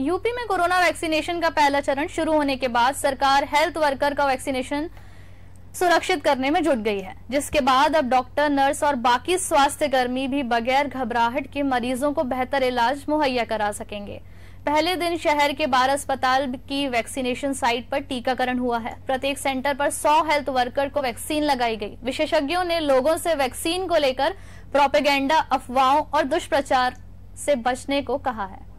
UP में corona vaccination का पहला चरण शुरू होने के बाद सरकार हेल्थ वर्कर का वैक्सीनेशन सुरक्षित करने में जुट गई है जिसके बाद अब डॉक्टर नर्स और बाकी स्वास्थ्य कर्मी भी बगैर घबराहट के मरीजों को बेहतर इलाज मुहैया करा सकेंगे पहले दिन शहर के 12 अस्पताल की वैक्सीनेशन साइट पर टीकाकरण हुआ है प्रत्येक सेंटर पर 100 हेल्थ वर्कर को वैक्सीन लगाई गई विशेषज्ञों ने लोगों से वैक्सीन को लेकर प्रोपेगेंडा अफवाहों और दुष्प्रचार से बचने को कहा है